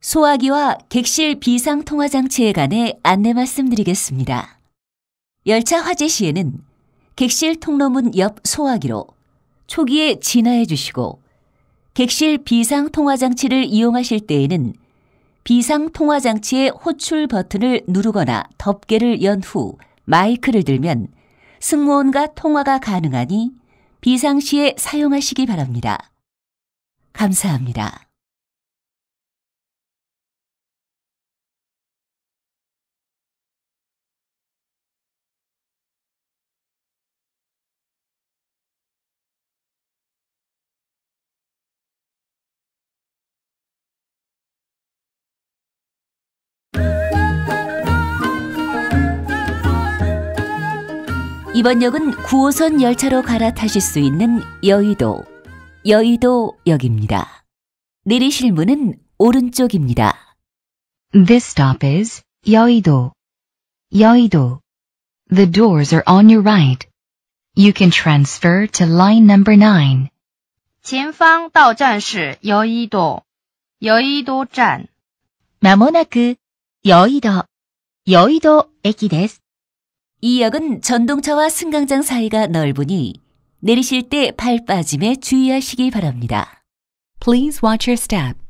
소화기와 객실 비상통화장치에 관해 안내 말씀드리겠습니다. 열차 화재 시에는 객실 통로문 옆 소화기로 초기에 진화해 주시고 객실 비상통화장치를 이용하실 때에는 비상통화장치의 호출 버튼을 누르거나 덮개를 연 후 마이크를 들면 승무원과 통화가 가능하니 비상시에 사용하시기 바랍니다. 감사합니다. 이번 역은 9호선 열차로 갈아타실 수 있는 여의도, 여의도역입니다. 내리실 문은 오른쪽입니다. This stop is 여의도, 여의도. The doors are on your right. You can transfer to line number 9. 前方到站是여의도, 여의도站.まもなく、여의도、여의도駅です。 이 역은 전동차와 승강장 사이가 넓으니 내리실 때 발 빠짐에 주의하시기 바랍니다. Please watch your step.